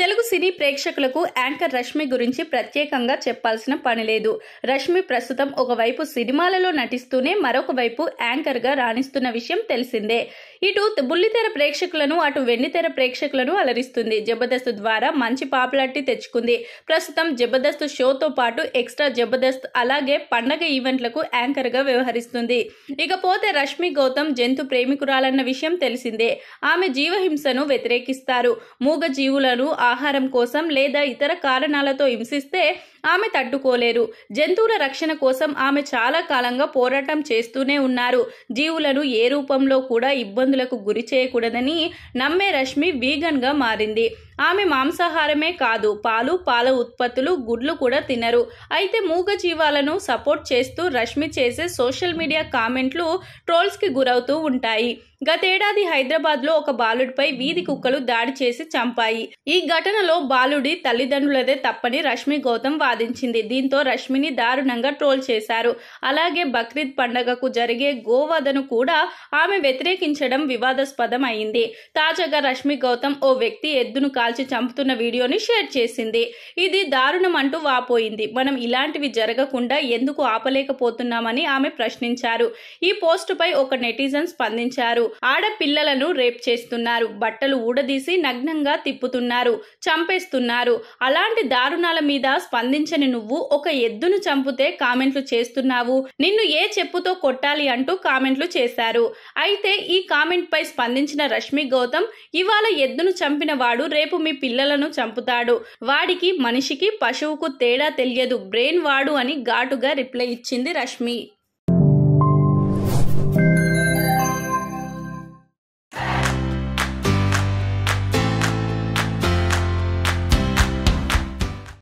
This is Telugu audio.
తెలుగు సినీ ప్రేక్షకులకు యాంకర్ రష్మి గురించి ప్రత్యేకంగా చెప్పాల్సిన పని లేదు రష్మి ప్రస్తుతం ఒకవైపు సినిమాలలో నటిస్తూనే మరొక వైపు గా రాణిస్తున్న విషయం తెలిసిందే ఇటు బుల్లితెర ప్రేక్షకులను అటు వెన్నితెర ప్రేక్షకులను అలరిస్తుంది జబర్దస్త్ ద్వారా మంచి పాపులారిటీ తెచ్చుకుంది ప్రస్తుతం జబర్దస్త్ షోతో పాటు ఎక్స్ట్రా జబర్దస్త్ అలాగే పండగ ఈవెంట్లకు యాంకర్గా వ్యవహరిస్తుంది ఇకపోతే రష్మి గౌతమ్ జంతు ప్రేమికురాలన్న విషయం తెలిసిందే ఆమె జీవహింసను వ్యతిరేకిస్తారు మూగ జీవులను ఆహారం కోసం లేదా ఇతర కారణాలతో హింసిస్తే ఆమె తట్టుకోలేరు జంతువుల రక్షణ కోసం ఆమె చాలా కాలంగా పోరాటం చేస్తూనే ఉన్నారు జీవులను ఏ రూపంలో కూడా ఇబ్బందులకు గురి చేయకూడదని నమ్మే రష్మి వీగన్గా మారింది ఆమె మాంసాహారమే కాదు పాలు పాల ఉత్పత్తులు గుడ్లు కూడా తినరు అయితే మూగ జీవాలను సపోర్ట్ చేస్తూ రష్మి చేసే సోషల్ మీడియా కామెంట్లు ట్రోల్స్కి గురవుతూ ఉంటాయి గతేడాది హైదరాబాద్లో ఒక బాలుడిపై వీధి కుక్కలు దాడి చేసి చంపాయి ఈ ఘటనలో బాలుడి తల్లిదండ్రులదే తప్పని రష్మి గౌతమ్ వాదించింది దీంతో రష్మిని దారుణంగా ట్రోల్ చేశారు అలాగే బక్రీద్ పండగకు జరిగే గోవధను కూడా ఆమె వ్యతిరేకించడం వివాదాస్పదం అయింది తాజాగా రష్మి గౌతమ్ ఓ వ్యక్తి ఎద్దును కాల్చి చంపుతున్న వీడియోని షేర్ చేసింది ఇది దారుణం అంటూ వాపోయింది మనం ఇలాంటివి జరగకుండా ఎందుకు ఆపలేకపోతున్నామని ఆమె ప్రశ్నించారు ఈ పోస్టుపై ఒక నెటిజన్ స్పందించారు ఆడపిల్లలను రేప్ చేస్తున్నారు బట్టలు ఊడదీసి నగ్నంగా తిప్పుతున్నారు చంపేస్తున్నారు అలాంటి దారుణాల మీద స్పందించని నువ్వు ఒక ఎద్దును చంపితే కామెంట్లు చేస్తున్నావు నిన్ను ఏ చెప్పుతో కొట్టాలి అంటూ కామెంట్లు చేశారు అయితే ఈ కామెంట్ పై స్పందించిన రష్మి గౌతమ్ ఇవాళ ఎద్దును చంపిన వాడు రేపు రేపు మీ పిల్లలను చంపుతాడు వాడికి మనిషికి పశువుకు తేడా తెలియదు బ్రెయిన్ వాడు అని ఘాటుగా రిప్లై ఇచ్చింది రష్మి